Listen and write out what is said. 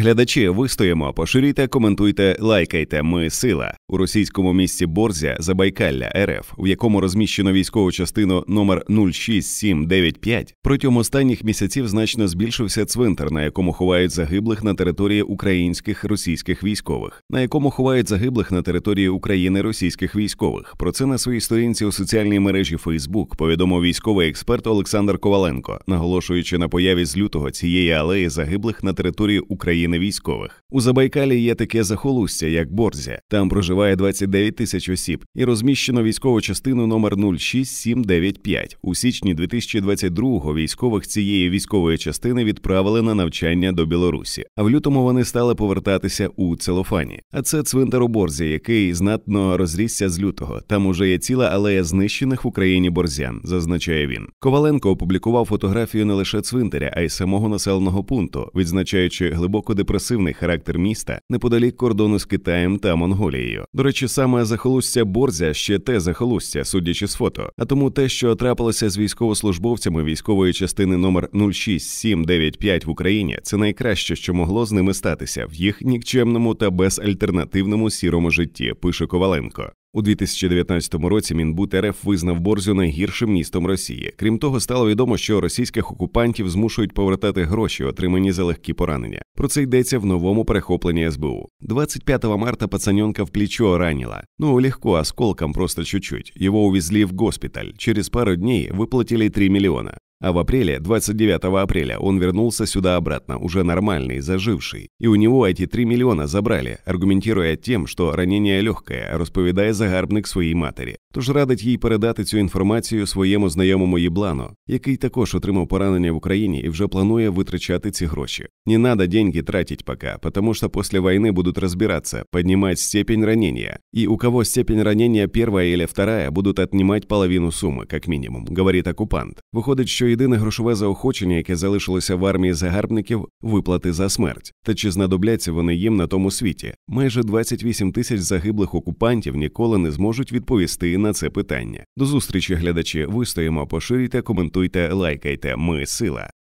Глядачі, вистоїмо, поширюйте, коментуйте, лайкайте. Ми сила у російському місті Борзя Забайкалля РФ, в якому розміщено військову частину номер 06795, протягом останніх місяців значно збільшився цвинтар, на якому ховають загиблих на території українських російських військових, на якому ховають загиблих на території України російських військових. Про це на своїй сторінці у соціальній мережі Фейсбук повідомив військовий експерт Олександр Коваленко, наголошуючи на появі з лютого цієї алеї загиблих на території України. Не військових. У Забайкалі є таке захолустя, як Борзя. Там проживає 29 тисяч осіб, і розміщено військову частину номер 06795. У січні 2022-го військових цієї військової частини відправили на навчання до Білорусі. А в лютому вони стали повертатися у целофані. А це цвинтар у Борзі, який знатно розрісся з лютого. Там уже є ціла алея знищених в Україні борзян, зазначає він. Коваленко опублікував фотографію не лише цвинтаря, а й самого населеного пункту, відзначаючи глибоку депресивний характер міста неподалік кордону з Китаєм та Монголією. До речі, саме захолустя борзя ще те захолустя, судячи з фото. А тому те, що трапилося з військовослужбовцями військової частини номер 06795 в Україні, це найкраще, що могло з ними статися в їх нікчемному та безальтернативному сірому житті. Пише Коваленко. У 2019 році Мінбут РФ визнав борзю найгіршим містом Росії. Крім того, стало відомо, що російських окупантів змушують повертати гроші, отримані за легкі поранення. Про це йдеться в новому перехопленні СБУ. 25 марта Пацаньонка в плечо ранила. Ну легко, осколком просто чуть-чуть. Його увезли в госпіталь. Через пару днів выплатили 3 мільйона. А в апреле, 29 апреля, он вернулся сюда обратно, уже нормальный, заживший. И у него эти 3 миллиона забрали, аргументируя тем, что ранення легке, розповідає загарбник своїй матері. Тож радить їй передати цю інформацію своєму знайомому Єблану, який також отримав поранення в Україні і вже планує витрачати ці гроші. Не надо деньги тратить пока, потому что после войны будут разбираться, поднимать степень ранения. И у кого степень ранения первая или вторая, будут отнимать половину суммы, как минимум, говорит оккупант. Выходит, что єдине грошове заохочення, яке залишилося в армії загарбників, виплати за смерть, та чи знадобляться вони їм на тому світі? Майже 28 тисяч загиблих окупантів ніколи не зможуть відповісти на це питання. До зустрічі, глядачі, вистоїмо, поширюйте, коментуйте, лайкайте. Ми сила.